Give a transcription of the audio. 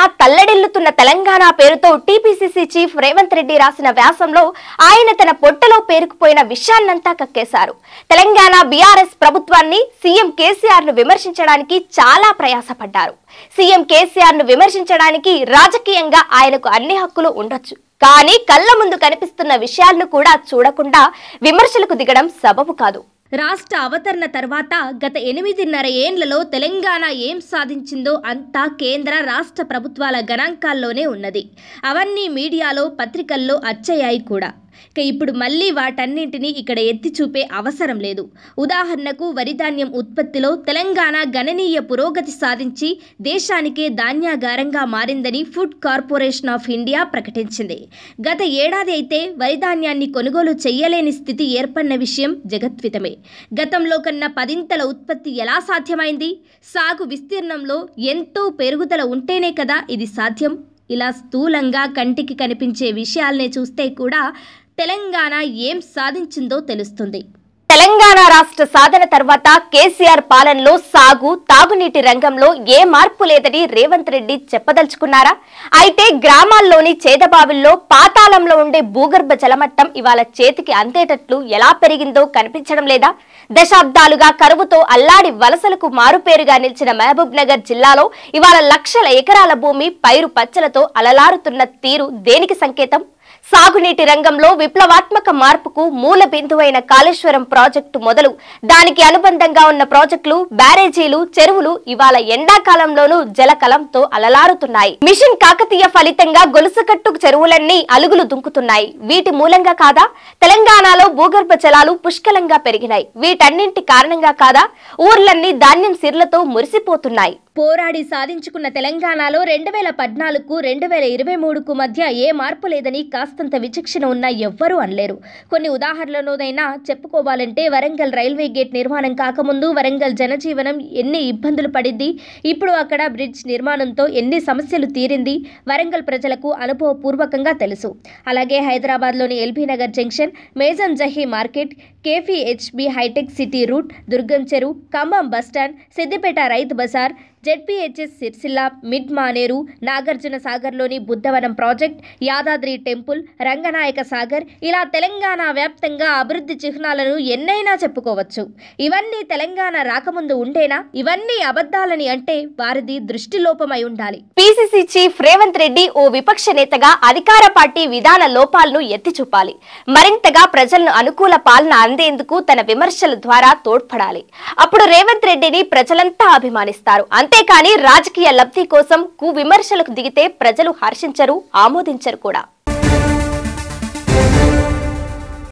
ఆయన తల్లడిల్లుతున్న తెలంగాణ పేరుతో TPCC chief Revanth Reddy రాసిన వ్యాసంలో ఆయన తన పొట్టలో పేరుకుపోయిన విషయాన్నంతా కక్కేశారు తెలంగాణ బీఆర్ఎస్ ప్రభుత్వాన్ని సీఎం కేసీఆర్ ను విమర్శించడానికి చాలా ప్రయాసపడ్డారు సీఎం కేసీఆర్ ను విమర్శించడానికి రాజకీయంగా ఆయనకు అన్ని హక్కులు ఉండొచ్చు కానీ కళ్ళ ముందు కనిపిస్తున్న విషయాలను కూడా చూడకుండా విమర్శలకు దిగడం సబబు కాదు రాష్ట్ర అవతరణ తర్వాత గత ఎనిమిదిన్నర ఏండ్లలో తెలంగాణ ఏం సాధించిందో అంతా కేంద్ర రాష్ట్ర ప్రభుత్వాల గణాంకాల్లోనే ఉన్నది అవన్నీ మీడియాలో పత్రికల్లో అచ్చయ్యాయి కూడా ఇక ఇప్పుడు మళ్ళీ వాటన్నింటినీ ఇక్కడ ఎత్తి చూపే అవసరం లేదు ఉదాహరణకు వరి ధాన్యం ఉత్పత్తిలో తెలంగాణ గణనీయ పురోగతి సాధించి దేశానికే ధాన్యాగారంగా మారిందని ఫుడ్ కార్పొరేషన్ ఆఫ్ ఇండియా ప్రకటించింది గత ఏడాది అయితే వరి ధాన్యాన్ని కొనుగోలు చేయలేని స్థితి ఏర్పడిన విషయం జగత్వితమే గతంలో కన్నా పదింతల ఉత్పత్తి ఎలా సాధ్యమైంది సాగు విస్తీర్ణంలో ఎంతో పెరుగుదల ఉంటేనే కదా ఇది సాధ్యం ఇలా స్థూలంగా కంటికి కనిపించే విషయాల్నే చూస్తే కూడా తెలంగాణ ఏం సాధించిందో తెలుస్తుంది తెలంగాణ రాష్ట్ర సాధన తర్వాత కేసీఆర్ పాలనలో సాగు తాగునీటి రంగంలో ఏ మార్పు లేదని రేవంత్ రెడ్డి చెప్పదలుచుకున్నారా అయితే గ్రామాల్లోని చేదబావిల్లో పాతాళంలో ఉండే భూగర్భ జలమట్టం ఇవాళ చేతికి అందేటట్లు ఎలా పెరిగిందో కనిపించడం లేదా దశాబ్దాలుగా కరువుతో అల్లాడి వలసలకు మారుపేరుగా నిలిచిన మహబూబ్ నగర్ జిల్లాలో ఇవాళ లక్షల ఎకరాల భూమి పైరు పచ్చలతో అలలారుతున్న తీరు దేనికి సంకేతం సాగునీటి రంగంలో విప్లవాత్మక మార్పుకు మూల బిందువైన కాళేశ్వరం ప్రాజెక్టు మొదలు దానికి అనుబంధంగా ఉన్న ప్రాజెక్టులు బ్యారేజీలు చెరువులు ఇవాళ ఎండాకాలంలోనూ జలకలంతో అలలారుతున్నాయి మిషన్ కాకతీయ ఫలితంగా గొలుసుకట్టు చెరువులన్నీ అలుగులు దుంకుతున్నాయి వీటి మూలంగా కాదా తెలంగాణలో భూగర్భ జలాలు పుష్కలంగా పెరిగినాయి వీటన్నింటి కారణంగా కాదా ఊర్లన్నీ ధాన్యం సిర్లతో మురిసిపోతున్నాయి పోరాడి సాధించుకున్న తెలంగాణలో రెండు వేల పద్నాలుగుకు రెండు వేల ఇరవై మూడుకు మధ్య ఏ మార్పు లేదని కాస్తంత విచక్షణ ఉన్న ఎవ్వరూ అనలేరు కొన్ని ఉదాహరణలోనైనా చెప్పుకోవాలంటే వరంగల్ రైల్వే గేట్ నిర్మాణం కాకముందు వరంగల్ జనజీవనం ఎన్ని ఇబ్బందులు పడింది ఇప్పుడు అక్కడ బ్రిడ్జ్ నిర్మాణంతో ఎన్ని సమస్యలు తీరింది వరంగల్ ప్రజలకు అనుభవపూర్వకంగా తెలుసు అలాగే హైదరాబాద్లోని ఎల్బీ నగర్ జంక్షన్ మేజం జహీ మార్కెట్ కేఫీహెచ్బి హైటెక్ City route Durgam Cheruvu Khammam bus stand Siddipet Rythu Bazar ZPHS Sircilla mid Maneru Nagarjuna సాగర్లోని బుద్ధవనం ప్రాజెక్ట్ యాదాద్రి టెంపుల్ రంగనాయక సాగర్ ఇలా తెలంగాణ వ్యాప్తంగా అభివృద్ధి చిహ్నాలను ఎన్నైనా చెప్పుకోవచ్చు ఇవన్నీ తెలంగాణ రాకముందు ఉండేనా ఇవన్నీ అబద్ధాలని అంటే వారిది దృష్టిలోపమై ఉండాలి పీసీసీ చీఫ్ రేవంత్ రెడ్డి ఓ విపక్ష నేతగా అధికార పార్టీ విధాన లోపాలను ఎత్తి చూపాలి మరింతగా ప్రజలను అనుకూల పాలన అందేందుకు తన విమర్శల ద్వారా తోడ్పడాలి అప్పుడు రేవంత్ రెడ్డిని ప్రజలంతా అభిమానిస్తారు అంతే అంతేకాని రాజకీయ లబ్ధి కోసం కువిమర్శలకు దిగితే ప్రజలు హర్షించరు ఆమోదించరు కూడా